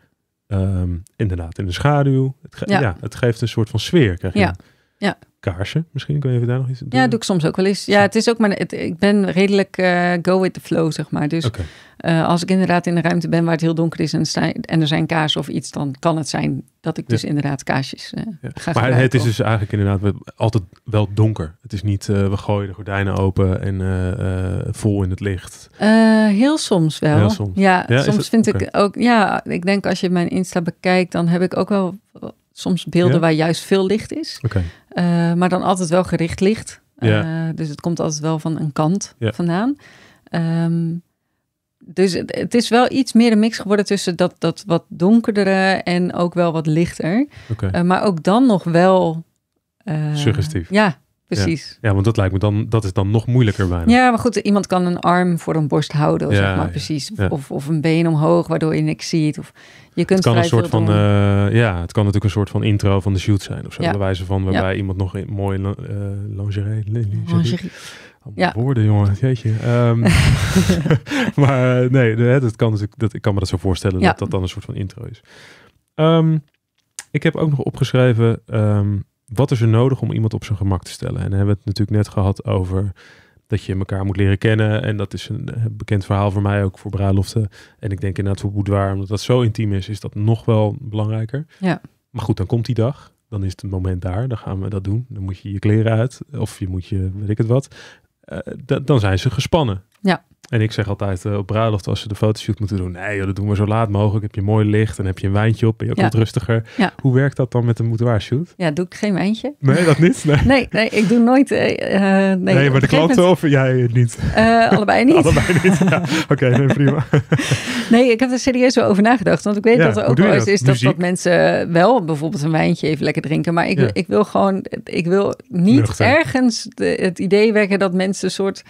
um, inderdaad, in de schaduw. Het ja. het geeft een soort van sfeer. Krijg je ja. ja kaarsen misschien? Kun je even daar nog iets Ja, doe ik soms ook wel eens. Ja, het is ook maar, het, ik ben redelijk eh, go with the flow, zeg maar. Dus eh, als ik inderdaad in een ruimte ben waar het heel donker is en, en er zijn kaarsen of iets, dan kan het zijn dat ik dus inderdaad kaarsjes ga eh, ja. ga Maar het is dus eigenlijk inderdaad altijd wel donker. Het is niet, we gooien de gordijnen open en vol in het licht. heel soms wel. soms. Ja, soms vind ik ook, ja, ik denk als je mijn Insta bekijkt, dan heb ik ook wel Soms beelden waar juist veel licht is. Eh, maar dan altijd wel gericht licht. Eh, dus het komt altijd wel van een kant vandaan. Ehm, dus het, is wel iets meer een mix geworden tussen dat, dat wat donkerdere en ook wel wat lichter. Eh, maar ook dan nog wel. Suggestief. Ja, precies. Ja. want dat lijkt me dan, dat is dan nog moeilijker bijna. Ja, maar goed, iemand kan een arm voor een borst houden, zeg maar, precies. Of, of een been omhoog, waardoor je niks ziet. Of, je kunt het kan een soort van, eh, ja, het kan natuurlijk een soort van intro van de shoot zijn of zo, bij wijze van, waarbij iemand nog een mooi uh, lingerie, lingerie. lingerie. Ja. Woorden, jongen, weet je ehm, [laughs] [laughs] maar eh, nee, dat kan dat, ik kan me dat zo voorstellen dat dat dan een soort van intro is. Ehm, ik heb ook nog opgeschreven ehm, wat is er nodig om iemand op zijn gemak te stellen? En dan hebben we het natuurlijk net gehad over dat je elkaar moet leren kennen. En dat is een eh, bekend verhaal voor mij ook voor bruiloften. En ik denk inderdaad voor boudoir, omdat dat zo intiem is, is dat nog wel belangrijker. Ja. Maar goed, dan komt die dag. Dan is het moment daar. Dan gaan we dat doen. Dan moet je je kleren uit. Of je moet je, weet ik het wat. Eh, dan zijn ze gespannen. Ja. En ik zeg altijd eh, op bruiloft als ze de fotoshoot moeten doen. Nee dat doen we zo laat mogelijk. Heb je mooi licht en heb je een wijntje op. en je ook wat rustiger. Hoe werkt dat dan met een moeten shoot? Ja, doe ik geen wijntje. Nee, dat niet? Nee, nee, ik doe nooit... Eh, eh, nee, nee, maar de klanten of jij niet? allebei niet. allebei niet, [laughs] Oké, prima. nee, ik heb er serieus over nagedacht. Want ik weet dat er ook wel eens is dat, dat, mensen wel bijvoorbeeld een wijntje even lekker drinken. Maar ik, ik wil gewoon... Ik wil niet ergens het idee wekken dat mensen een soort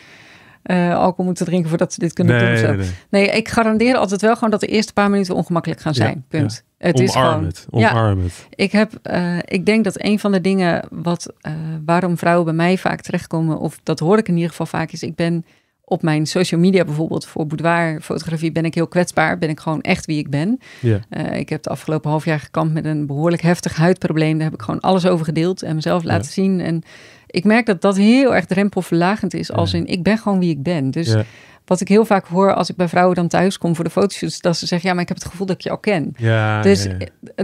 eh, alcohol moeten drinken voordat ze dit kunnen doen. Nee, ik garandeer altijd wel gewoon dat de eerste paar minuten ongemakkelijk gaan zijn. punt. Ja. Het is gewoon, Ik, heb, eh, ik denk dat een van de dingen wat, eh, waarom vrouwen bij mij vaak terechtkomen, of dat hoor ik in ieder geval vaak, is ik ben op mijn social media bijvoorbeeld voor fotografie ben ik heel kwetsbaar. Ben ik gewoon echt wie ik ben. Yeah. ik heb het afgelopen half jaar gekampt met een behoorlijk heftig huidprobleem. Daar heb ik gewoon alles over gedeeld en mezelf laten zien. En ik merk dat dat heel erg drempelverlagend is. Als in, ik ben gewoon wie ik ben. Dus wat ik heel vaak hoor als ik bij vrouwen dan thuis kom voor de fotoshoots, dat ze zeggen, ja, maar ik heb het gevoel dat ik je al ken. Ja, dus eh,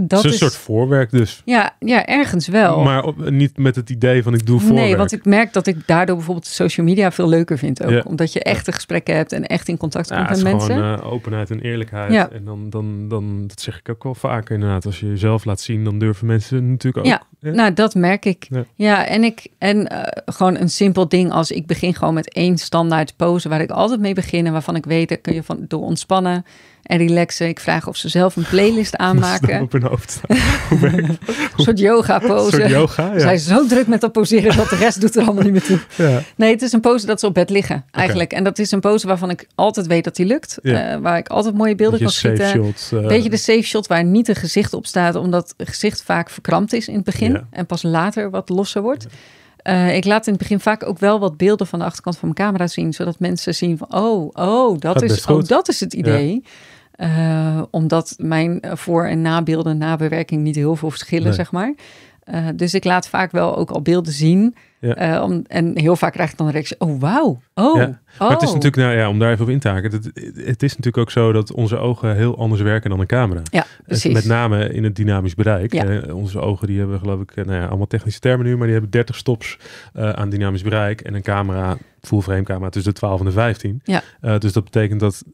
dat is een soort voorwerk dus. Ja, ja, ergens wel. Maar op, niet met het idee van ik doe voorwerk. Nee, want ik merk dat ik daardoor bijvoorbeeld social media veel leuker vind ook. Omdat je echte gesprekken hebt en echt in contact komt met mensen. Eh, openheid en eerlijkheid. En dan, dan, dan, dat zeg ik ook wel vaker inderdaad. Als je jezelf laat zien, dan durven mensen natuurlijk ook. Ja, nou dat merk ik. Ja, en ik en eh, gewoon een simpel ding als ik begin gewoon met één standaard pose waar ik altijd mee beginnen waarvan ik weet, dat kun je van, door ontspannen en relaxen. Ik vraag of ze zelf een playlist [laughs] aanmaken. op hun hoofd. [laughs] een soort yoga pose. Soort yoga, ja. Zij zijn zo druk met dat poseren dat de rest doet er allemaal niet meer toe. Ja. Nee, het is een pose dat ze op bed liggen eigenlijk. En dat is een pose waarvan ik altijd weet dat die lukt. Eh, waar ik altijd mooie beelden kan zitten. Een eh. Beetje de safe shot waar niet een gezicht op staat. Omdat het gezicht vaak verkrampt is in het begin. En pas later wat losser wordt. Eh, ik laat in het begin vaak ook wel wat beelden van de achterkant van mijn camera zien, zodat mensen zien van, oh, oh, dat, is, oh, dat is het idee. Eh, omdat mijn eh, voor- en nabeelden nabewerking niet heel veel verschillen, zeg maar. Eh, dus ik laat vaak wel ook al beelden zien. Eh, om, en heel vaak krijg ik dan een reactie, oh wauw, oh, ja. Maar het is oh. natuurlijk, nou ja, om daar even op in te haken. Het, is natuurlijk ook zo dat onze ogen heel anders werken dan een camera. Met name in het dynamisch bereik. onze ogen die hebben geloof ik, eh, nou ja, allemaal technische termen nu, maar die hebben 30 stops aan dynamisch bereik. En een camera, full frame camera, tussen de 12 en de 15. dus dat betekent dat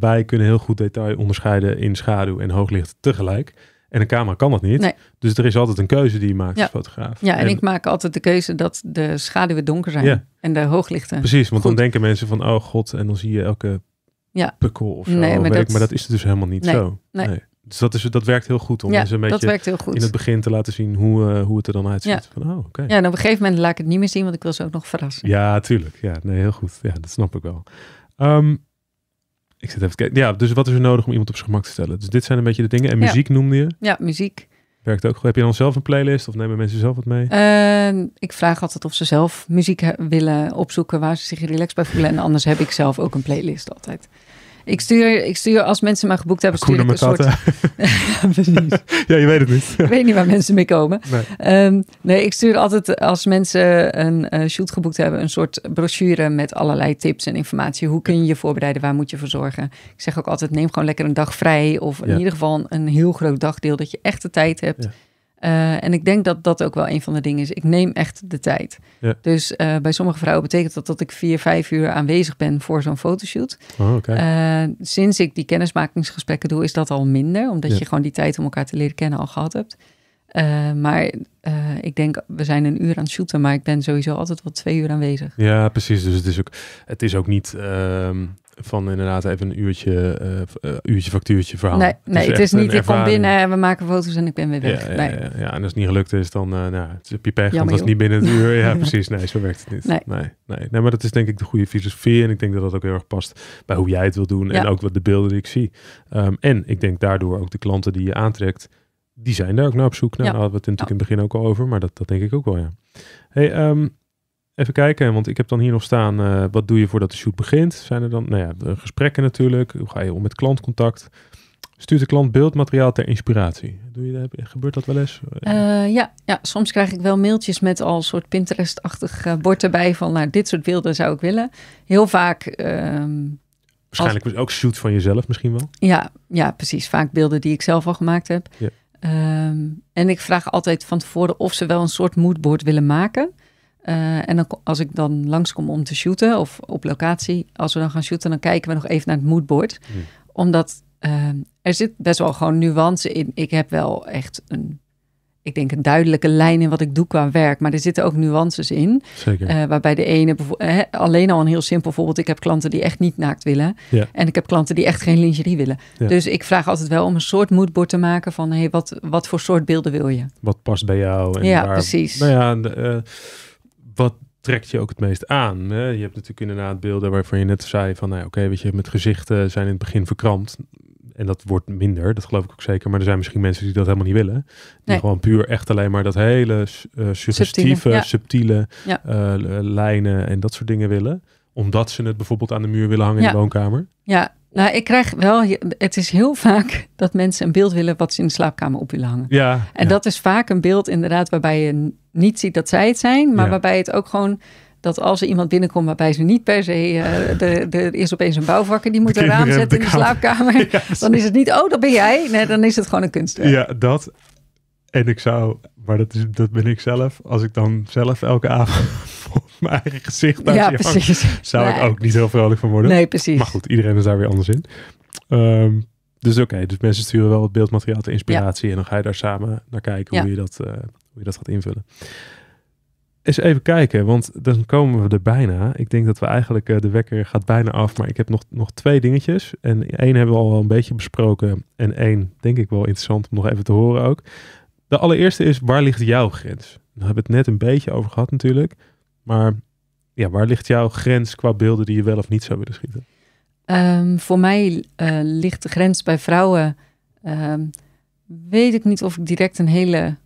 wij kunnen heel goed detail onderscheiden in schaduw en hooglicht tegelijk. En een camera kan dat niet. Dus er is altijd een keuze die je maakt ja. als fotograaf. Ja, en, ik maak altijd de keuze dat de schaduwen donker zijn en de hooglichten. Precies, want dan denken mensen van, oh god, en dan zie je elke ja. pukkel of zo. Nee, maar, dat... maar, dat... is dus helemaal niet zo. Nee. Dus dat, is, dat werkt heel goed om ja, een beetje in het begin te laten zien hoe, eh, hoe het er dan uitziet. Ja. Van, oh, oké. ja, en op een gegeven moment laat ik het niet meer zien, want ik wil ze ook nog verrassen. Ja, tuurlijk. Ja, nee, heel goed. Ja, dat snap ik wel. Ehm, ik zit even kijken. Ja, dus wat is er nodig om iemand op zijn gemak te stellen? Dus dit zijn een beetje de dingen. En muziek noemde je? Ja, muziek. Werkt ook. Heb je dan zelf een playlist of nemen mensen zelf wat mee? Ehm, ik vraag altijd of ze zelf muziek willen opzoeken waar ze zich relaxed bij voelen. En anders heb ik zelf ook een playlist altijd. Ik stuur, ik stuur als mensen maar geboekt hebben, stuur ik een soort... [laughs] ja, [laughs] ja, je weet het niet. ik weet niet waar mensen mee komen. Nee, ehm, nee ik stuur altijd als mensen een eh, shoot geboekt hebben... een soort brochure met allerlei tips en informatie. Hoe kun je je voorbereiden? Waar moet je voor zorgen? Ik zeg ook altijd, neem gewoon lekker een dag vrij. Of in ieder geval een, een, heel groot dagdeel dat je echt de tijd hebt... Ja eh, en ik denk dat dat ook wel een van de dingen is. Ik neem echt de tijd. Dus eh, bij sommige vrouwen betekent dat dat ik vier, vijf uur aanwezig ben voor zo'n fotoshoot. Oh, eh, sinds ik die kennismakingsgesprekken doe, is dat al minder. Omdat je gewoon die tijd om elkaar te leren kennen al gehad hebt. maar ik denk, we zijn een uur aan het shooten, maar ik ben sowieso altijd wel twee uur aanwezig. Ja, precies. Dus het is ook, het is ook niet. Ehm, van inderdaad even een uurtje, eh, eh, uurtje factuurtje verhaal. Nee, nee het is, niet, ik kom binnen en we maken foto's en ik ben weer weg. Ja, ja, ja, en als het niet gelukt is, dan uh, nou, het is pech, want dat niet binnen een uur. Ja, [laughs] precies. Nee, zo werkt het niet. Nee. nee. Nee, maar dat is denk ik de goede filosofie en ik denk dat dat ook heel erg past bij hoe jij het wil doen en ook wat de beelden die ik zie. Ehm, en ik denk daardoor ook de klanten die je aantrekt, die zijn daar ook naar op zoek nou, Daar Nou, we het natuurlijk in het begin ook al over, maar dat, dat denk ik ook wel, ja. Hey, ehm, Even kijken, want ik heb dan hier nog staan, eh, wat doe je voordat de shoot begint? Zijn er dan, nou ja, eh, gesprekken natuurlijk, hoe ga je om met klantcontact? Stuurt de klant beeldmateriaal ter inspiratie? Doe je, gebeurt dat wel eens? Eh, ja, ja, soms krijg ik wel mailtjes met al soort Pinterest-achtig bord erbij van, nou, dit soort beelden zou ik willen. Heel vaak... Um, Waarschijnlijk als... ook shoots van jezelf misschien wel? Ja, ja, precies. Vaak beelden die ik zelf al gemaakt heb. Ehm, en ik vraag altijd van tevoren of ze wel een soort moodboard willen maken. Eh, en dan, als ik dan langskom om te shooten of op locatie, als we dan gaan shooten, dan kijken we nog even naar het moodboard. Hmm. Omdat ehm, er zit best wel gewoon nuance in. Ik heb wel echt een, ik denk een duidelijke lijn in wat ik doe qua werk, maar er zitten ook nuances in. Zeker. Eh, waarbij de ene, alleen al een heel simpel voorbeeld, ik heb klanten die echt niet naakt willen. En ik heb klanten die echt geen lingerie willen. Dus ik vraag altijd wel om een soort moodboard te maken van, hey, wat, wat voor soort beelden wil je? Wat past bij jou? En ja, waar, precies. Nou ja, en, eh, wat trekt je ook het meest aan? Je hebt natuurlijk inderdaad beelden waarvan je net zei van, nou, oké, weet je, met gezichten zijn in het begin verkrampt. En dat wordt minder, dat geloof ik ook zeker. Maar er zijn misschien mensen die dat helemaal niet willen. Die gewoon puur echt alleen maar dat hele eh, suggestieve, subtiele, eh, lijnen en dat soort dingen willen. Omdat ze het bijvoorbeeld aan de muur willen hangen in de woonkamer. Ja, nou, ik krijg wel, het is heel vaak [laughs] dat mensen een beeld willen wat ze in de slaapkamer op willen hangen. Ja, en dat is vaak een beeld inderdaad waarbij je niet ziet dat zij het zijn, maar waarbij het ook gewoon dat als er iemand binnenkomt waarbij ze niet per se, eh, er is opeens een bouwvakker die moet een raam zetten in de slaapkamer, [laughs] dan is het niet, oh dat ben jij, nee, dan is het gewoon een kunstwerk. Ja, dat. En ik zou maar dat, is, dat ben ik zelf. Als ik dan zelf elke avond [laughs] voor mijn eigen gezicht uit ja, precies. zou ik ook niet heel vrolijk van worden. Nee, precies. Maar goed, iedereen is daar weer anders in. Ehm, dus oké, dus mensen sturen wel het beeldmateriaal te inspiratie. En dan ga je daar samen naar kijken hoe, je dat, eh, hoe je dat gaat invullen. Eens even kijken, want dan komen we er bijna. Ik denk dat we eigenlijk, eh, de wekker gaat bijna af. Maar ik heb nog, nog twee dingetjes. En één hebben we al wel een beetje besproken. En één denk ik wel interessant om nog even te horen ook. De allereerste is, waar ligt jouw grens? We hebben het net een beetje over gehad natuurlijk. Maar ja, waar ligt jouw grens qua beelden die je wel of niet zou willen schieten? Ehm, voor mij eh, ligt de grens bij vrouwen. Ehm, weet ik niet of ik direct een hele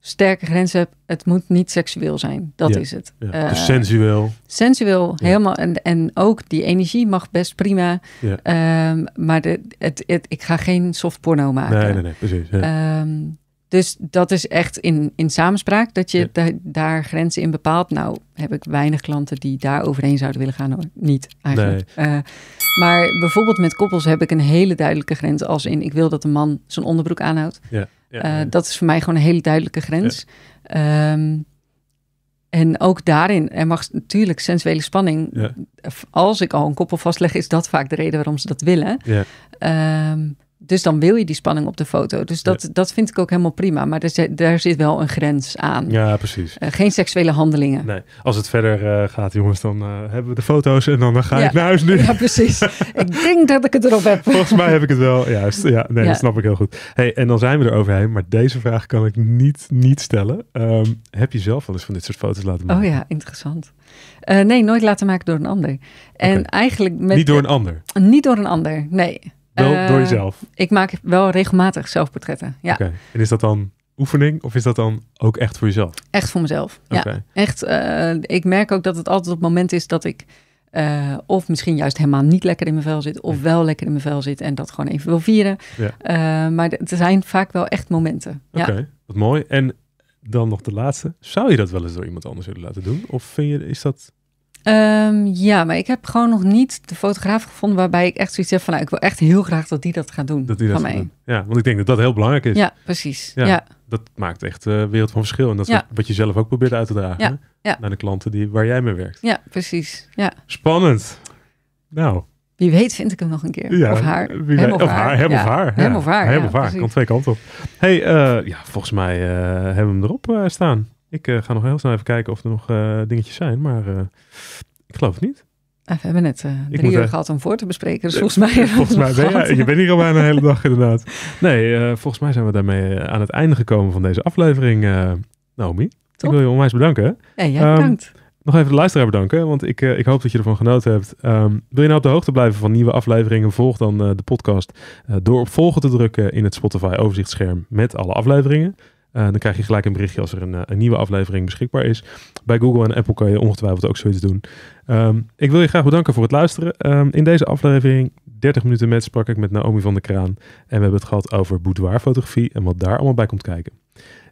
sterke grens heb. Het moet niet seksueel zijn. Dat is het. Ja. Eh, dus sensueel. Sensueel, helemaal. En, en ook die energie mag best prima. Ehm, maar de, het, ik ga geen soft porno maken. Nee, nee, nee, precies. Um, dus dat is echt in, in samenspraak dat je daar grenzen in bepaalt. Nou, heb ik weinig klanten die daar overheen zouden willen gaan. Hoor. Niet eigenlijk. Eh, maar bijvoorbeeld met koppels heb ik een hele duidelijke grens. Als in, ik wil dat een man zijn onderbroek aanhoudt. Ja. Eh, dat is voor mij gewoon een hele duidelijke grens. Ehm, en ook daarin, er mag natuurlijk sensuele spanning. Als ik al een koppel vastleg, is dat vaak de reden waarom ze dat willen. Um, dus dan wil je die spanning op de foto. Dus dat, dat vind ik ook helemaal prima. Maar er, daar zit wel een grens aan. Ja, precies. Eh, geen seksuele handelingen. Nee. Als het verder eh, gaat, jongens, dan eh, hebben we de foto's en dan ga ik naar huis nu. Ja, precies. [laughs] ik denk dat ik het erop heb. Volgens mij heb ik het wel. Juist. Ja, nee, dat snap ik heel goed. Hey, en dan zijn we er overheen. Maar deze vraag kan ik niet, niet stellen. Ehm, heb je zelf wel eens van dit soort foto's laten oh maken? Oh ja, interessant. nee, nooit laten maken door een ander. En eigenlijk met. Niet door een ander? niet door een ander, nee. Wel door ehm, jezelf? Ik maak wel regelmatig zelfportretten, ja. En is dat dan oefening of is dat dan ook echt voor jezelf? Echt voor mezelf, ja. Echt, eh, ik merk ook dat het altijd op het moment is dat ik eh, of misschien juist helemaal niet lekker in mijn vel zit, of wel lekker in mijn vel zit en dat gewoon even wil vieren. Ja. Eh, maar er zijn vaak wel echt momenten. Oké, ja. wat mooi. En dan nog de laatste. Zou je dat wel eens door iemand anders willen laten doen? Of vind je, is dat Ehm, ja, maar ik heb gewoon nog niet de fotograaf gevonden waarbij ik echt zoiets heb van, nou, ik wil echt heel graag dat die dat gaat doen. Dat van mij. Ja, want ik denk dat dat heel belangrijk is. Ja, precies. Ja, Dat maakt echt een eh, wereld van verschil. En dat is wat, je zelf ook probeert uit te dragen naar de klanten die, waar jij mee werkt. Ja, precies. Ja. Spannend. Nou. Wie weet vind ik hem nog een keer. of haar. hem, of haar. Hem of haar. Hem of haar. Hem of haar. Kan twee kanten op. hey, eh, ja, volgens mij eh, hebben we hem erop staan. Ik eh, ga nog heel snel even kijken of er nog eh, dingetjes zijn, maar eh, ik geloof het niet. Ah, we hebben net drie uur gehad om voor te bespreken, dus volgens mij... [laughs] Volgens mij ben je, bent hier al bijna een hele dag inderdaad. Nee, volgens mij zijn we daarmee aan het einde gekomen van deze aflevering, Naomi. Top. wil je onwijs bedanken. Ja, jij um, Nog even de luisteraar bedanken, want ik, ik hoop dat je ervan genoten hebt. Ehm, wil je nou op de hoogte blijven van nieuwe afleveringen? Volg dan de podcast door op volgen te drukken in het Spotify overzichtsscherm met alle afleveringen. Eh, dan krijg je gelijk een berichtje als er eh, een, nieuwe aflevering beschikbaar is. Bij Google en Apple kan je ongetwijfeld ook zoiets doen. Ehm, ik wil je graag bedanken voor het luisteren. Ehm, in deze aflevering 30 minuten met sprak ik met Naomi van de Kraan. En we hebben het gehad over boudoirfotografie en wat daar allemaal bij komt kijken.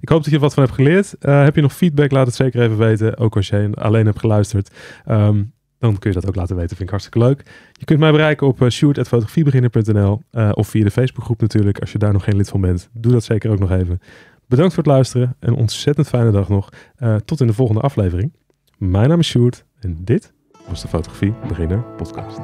Ik hoop dat je er wat van hebt geleerd. Eh, heb je nog feedback, laat het zeker even weten. Ook als je alleen hebt geluisterd. Ehm, dan kun je dat ook laten weten. Vind ik hartstikke leuk. Je kunt mij bereiken op shoot.fotografiebeginner.nl of via de Facebookgroep natuurlijk. Als je daar nog geen lid van bent, doe dat zeker ook nog even. Bedankt voor het luisteren. Een ontzettend fijne dag nog. Eh, tot in de volgende aflevering. Mijn naam is Sjoerd en dit was de Fotografie Beginner Podcast.